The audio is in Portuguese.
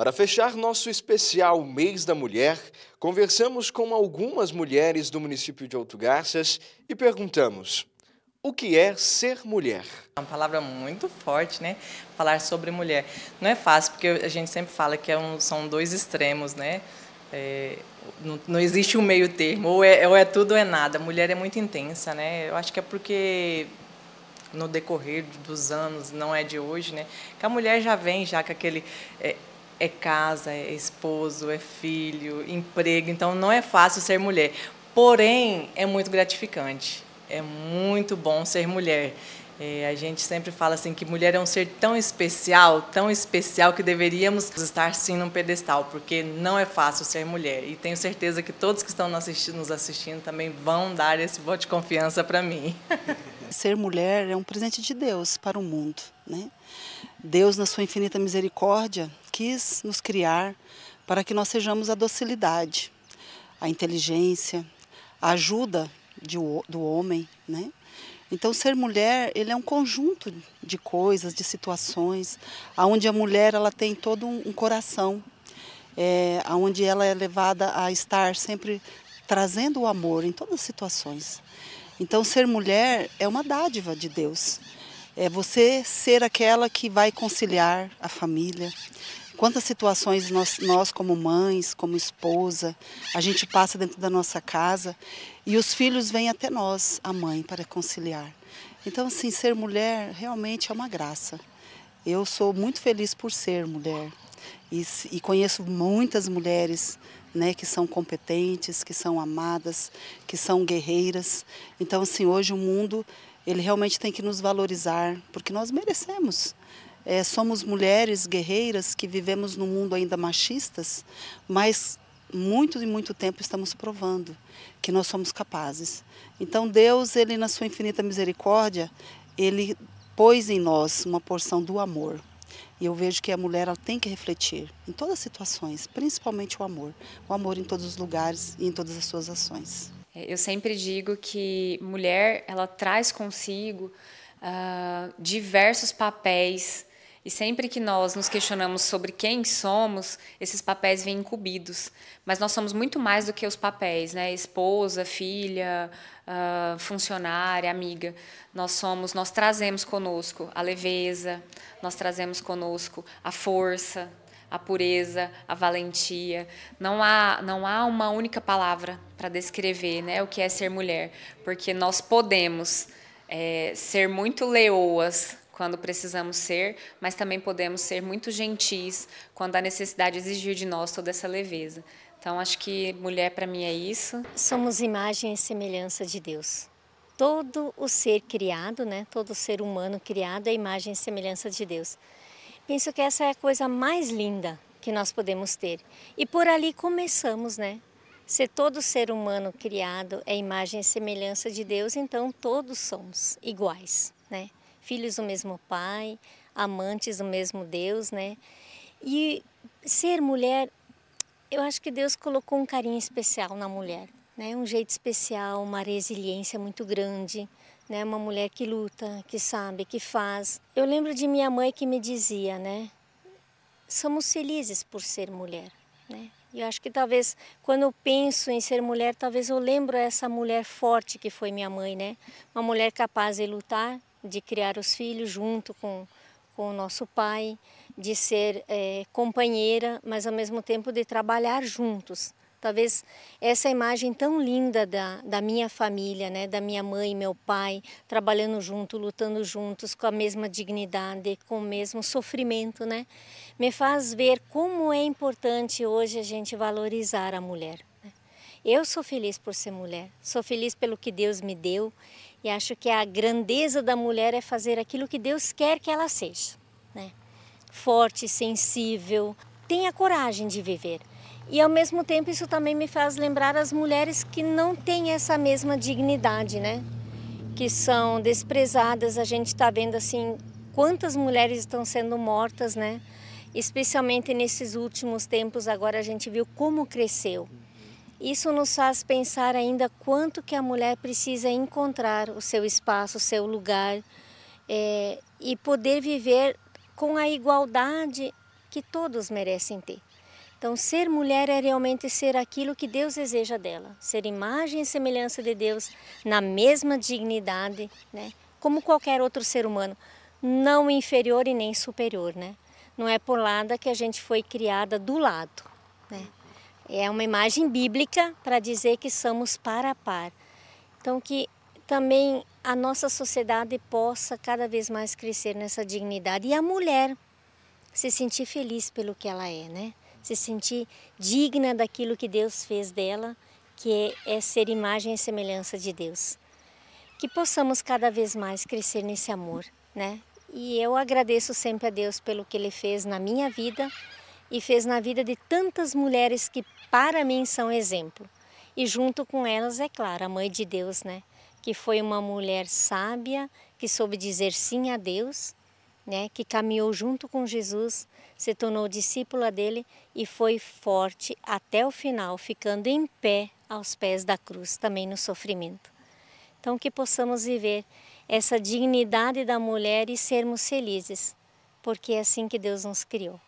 Para fechar nosso especial Mês da Mulher, conversamos com algumas mulheres do município de Alto Garças e perguntamos: o que é ser mulher? É uma palavra muito forte, né? Falar sobre mulher. Não é fácil, porque a gente sempre fala que é um, são dois extremos, né? É, não, não, existe um meio termo, ou é, ou é tudo ou é nada. A mulher é muito intensa, né? Eu acho que é porque no decorrer dos anos, não é de hoje, né? Que a mulher já vem já com aquele é, é casa, é esposo, é filho, emprego. Então não é fácil ser mulher. Porém, é muito gratificante. É muito bom ser mulher. É, a gente sempre fala assim que mulher é um ser tão especial, tão especial que deveríamos estar sim num pedestal, porque não é fácil ser mulher. E tenho certeza que todos que estão nos assistindo, nos assistindo também vão dar esse voto de confiança para mim. Ser mulher é um presente de Deus para o mundo, né? Deus, na sua infinita misericórdia, quis nos criar para que nós sejamos a docilidade, a inteligência, a ajuda de, do homem, né? Então, ser mulher, ele é um conjunto de coisas, de situações, aonde a mulher ela tem todo um coração, é, aonde ela é levada a estar sempre trazendo o amor em todas as situações. Então, ser mulher é uma dádiva de Deus. É você ser aquela que vai conciliar a família, Quantas situações nós, nós, como mães, como esposa, a gente passa dentro da nossa casa e os filhos vêm até nós, a mãe, para conciliar. Então, assim, ser mulher realmente é uma graça. Eu sou muito feliz por ser mulher e, e conheço muitas mulheres né, que são competentes, que são amadas, que são guerreiras. Então, assim, hoje o mundo ele realmente tem que nos valorizar, porque nós merecemos. É, somos mulheres guerreiras que vivemos num mundo ainda machistas, mas muito e muito tempo estamos provando que nós somos capazes. Então Deus, ele na sua infinita misericórdia, ele pôs em nós uma porção do amor. E eu vejo que a mulher ela tem que refletir em todas as situações, principalmente o amor. O amor em todos os lugares e em todas as suas ações. É, eu sempre digo que mulher, ela traz consigo uh, diversos papéis e sempre que nós nos questionamos sobre quem somos, esses papéis vêm incumbidos. Mas nós somos muito mais do que os papéis, né? Esposa, filha, uh, funcionária, amiga. Nós somos, nós trazemos conosco a leveza, nós trazemos conosco a força, a pureza, a valentia. Não há, não há uma única palavra para descrever, né? O que é ser mulher, porque nós podemos é, ser muito leoas quando precisamos ser, mas também podemos ser muito gentis quando há necessidade de exigir de nós toda essa leveza. Então, acho que mulher para mim é isso. Somos imagem e semelhança de Deus. Todo o ser criado, né, todo ser humano criado é imagem e semelhança de Deus. Penso que essa é a coisa mais linda que nós podemos ter. E por ali começamos, né? Se todo ser humano criado é imagem e semelhança de Deus, então todos somos iguais, né? filhos do mesmo pai, amantes do mesmo Deus, né? E ser mulher, eu acho que Deus colocou um carinho especial na mulher, né? Um jeito especial, uma resiliência muito grande, né? Uma mulher que luta, que sabe, que faz. Eu lembro de minha mãe que me dizia, né? Somos felizes por ser mulher, né? E eu acho que talvez quando eu penso em ser mulher, talvez eu lembro essa mulher forte que foi minha mãe, né? Uma mulher capaz de lutar, de criar os filhos junto com, com o nosso pai, de ser é, companheira, mas ao mesmo tempo de trabalhar juntos. Talvez essa imagem tão linda da, da minha família, né, da minha mãe, meu pai, trabalhando junto, lutando juntos, com a mesma dignidade, com o mesmo sofrimento, né, me faz ver como é importante hoje a gente valorizar a mulher. Né. Eu sou feliz por ser mulher, sou feliz pelo que Deus me deu e acho que a grandeza da mulher é fazer aquilo que Deus quer que ela seja, né? Forte, sensível, tenha coragem de viver. E ao mesmo tempo isso também me faz lembrar as mulheres que não têm essa mesma dignidade, né? Que são desprezadas. A gente está vendo assim quantas mulheres estão sendo mortas, né? Especialmente nesses últimos tempos, agora a gente viu como cresceu isso nos faz pensar ainda quanto que a mulher precisa encontrar o seu espaço, o seu lugar é, e poder viver com a igualdade que todos merecem ter. Então, ser mulher é realmente ser aquilo que Deus deseja dela, ser imagem e semelhança de Deus na mesma dignidade, né? como qualquer outro ser humano, não inferior e nem superior. Né? Não é por nada que a gente foi criada do lado. Né? É uma imagem bíblica para dizer que somos par a par. Então, que também a nossa sociedade possa cada vez mais crescer nessa dignidade e a mulher se sentir feliz pelo que ela é, né? Se sentir digna daquilo que Deus fez dela, que é, é ser imagem e semelhança de Deus. Que possamos cada vez mais crescer nesse amor, né? E eu agradeço sempre a Deus pelo que Ele fez na minha vida e fez na vida de tantas mulheres que para mim são exemplo. E junto com elas, é claro, a Mãe de Deus, né? Que foi uma mulher sábia, que soube dizer sim a Deus, né? Que caminhou junto com Jesus, se tornou discípula dele e foi forte até o final, ficando em pé aos pés da cruz, também no sofrimento. Então, que possamos viver essa dignidade da mulher e sermos felizes, porque é assim que Deus nos criou.